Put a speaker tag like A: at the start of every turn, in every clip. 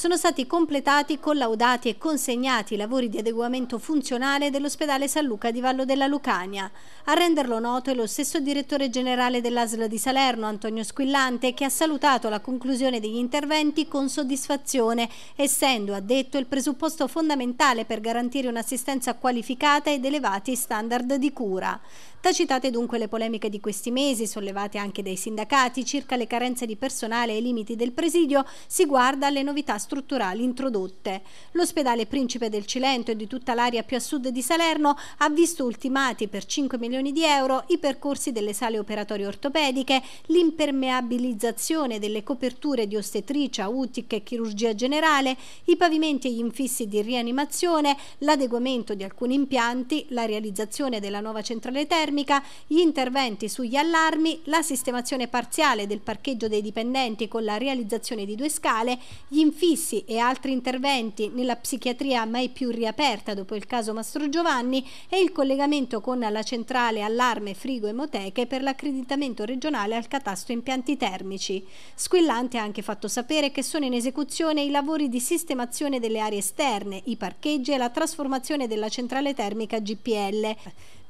A: sono stati completati, collaudati e consegnati i lavori di adeguamento funzionale dell'ospedale San Luca di Vallo della Lucania. A renderlo noto è lo stesso direttore generale dell'ASL di Salerno, Antonio Squillante, che ha salutato la conclusione degli interventi con soddisfazione, essendo, ha detto, il presupposto fondamentale per garantire un'assistenza qualificata ed elevati standard di cura. Tacitate dunque le polemiche di questi mesi, sollevate anche dai sindacati, circa le carenze di personale e i limiti del presidio, si guarda alle novità strutturali strutturali introdotte. L'ospedale Principe del Cilento e di tutta l'area più a sud di Salerno ha visto ultimati per 5 milioni di euro i percorsi delle sale operatorie ortopediche, l'impermeabilizzazione delle coperture di ostetricia, utica e chirurgia generale, i pavimenti e gli infissi di rianimazione, l'adeguamento di alcuni impianti, la realizzazione della nuova centrale termica, gli interventi sugli allarmi, la sistemazione parziale del parcheggio dei dipendenti con la realizzazione di due scale, gli infissi fissi e altri interventi nella psichiatria mai più riaperta dopo il caso Mastro Giovanni e il collegamento con la centrale allarme frigo emoteche per l'accreditamento regionale al catasto impianti termici. Squillante ha anche fatto sapere che sono in esecuzione i lavori di sistemazione delle aree esterne, i parcheggi e la trasformazione della centrale termica GPL.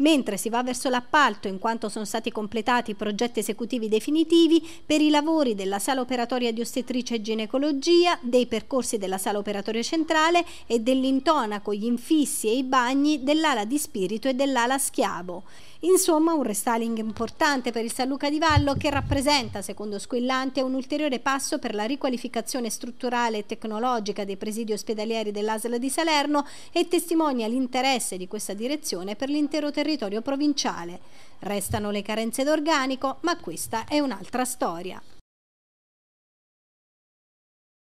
A: Mentre si va verso l'appalto, in quanto sono stati completati i progetti esecutivi definitivi per i lavori della sala operatoria di ostetricia e ginecologia, dei percorsi della sala operatoria centrale e dell'intonaco, gli infissi e i bagni dell'ala di spirito e dell'ala schiavo. Insomma, un restyling importante per il San Luca di Vallo che rappresenta, secondo Squillante, un ulteriore passo per la riqualificazione strutturale e tecnologica dei presidi ospedalieri dell'Asla di Salerno e testimonia l'interesse di questa direzione per l'intero territorio provinciale. Restano le carenze d'organico, ma questa è un'altra storia.